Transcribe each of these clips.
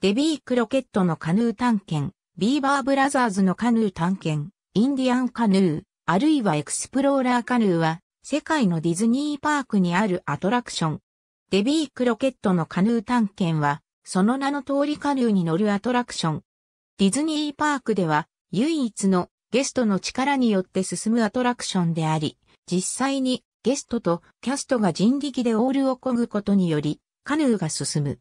デビークロケットのカヌー探検、ビーバーブラザーズのカヌー探検、インディアンカヌー、あるいはエクスプローラーカヌーは、世界のディズニーパークにあるアトラクション。デビークロケットのカヌー探検は、その名の通りカヌーに乗るアトラクション。ディズニーパークでは、唯一のゲストの力によって進むアトラクションであり、実際にゲストとキャストが人力でオールをこぐことにより、カヌーが進む。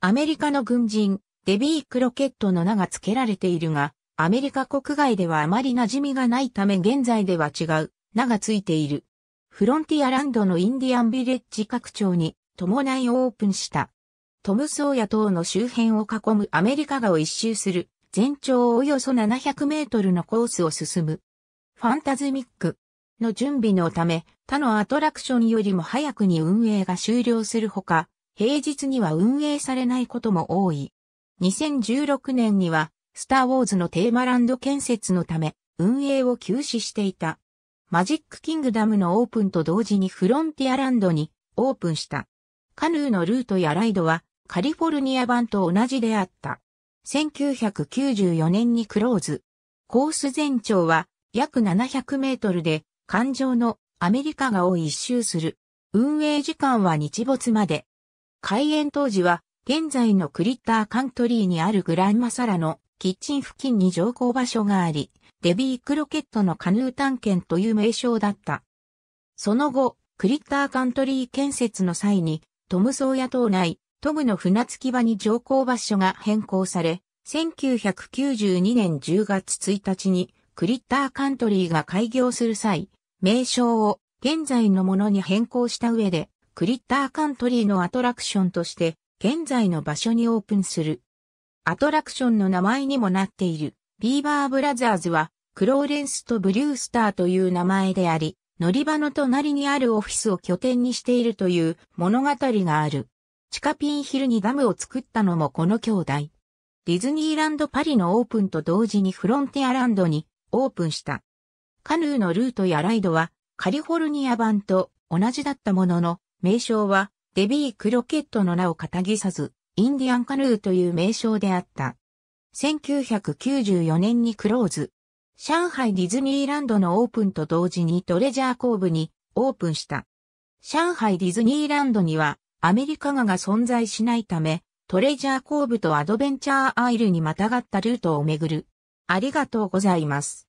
アメリカの軍人、デビークロケットの名が付けられているが、アメリカ国外ではあまり馴染みがないため現在では違う、名が付いている。フロンティアランドのインディアンビレッジ拡張に伴いオープンした。トムソーヤ島の周辺を囲むアメリカ川一周する全長およそ700メートルのコースを進む。ファンタズミックの準備のため他のアトラクションよりも早くに運営が終了するほか、平日には運営されないことも多い。2016年には、スター・ウォーズのテーマランド建設のため、運営を休止していた。マジック・キングダムのオープンと同時にフロンティアランドにオープンした。カヌーのルートやライドはカリフォルニア版と同じであった。1994年にクローズ。コース全長は約700メートルで、環状のアメリカがを一周する。運営時間は日没まで。開園当時は、現在のクリッターカントリーにあるグランマサラのキッチン付近に乗降場所があり、デビークロケットのカヌー探検という名称だった。その後、クリッターカントリー建設の際に、トムソーヤ島内、トムの船着き場に乗降場所が変更され、1992年10月1日に、クリッターカントリーが開業する際、名称を現在のものに変更した上で、クリッターカントリーのアトラクションとして、現在の場所にオープンする。アトラクションの名前にもなっている、ビーバーブラザーズは、クローレンスとブリュースターという名前であり、乗り場の隣にあるオフィスを拠点にしているという物語がある。地下ピンヒルにダムを作ったのもこの兄弟。ディズニーランドパリのオープンと同時にフロンティアランドにオープンした。カヌーのルートやライドはカリフォルニア版と同じだったものの、名称は、デビー・クロケットの名を仇ぎさず、インディアンカヌーという名称であった。1994年にクローズ。上海ディズニーランドのオープンと同時にトレジャーコーブにオープンした。上海ディズニーランドにはアメリカ画が存在しないため、トレジャーコーブとアドベンチャーアイルにまたがったルートをめぐる。ありがとうございます。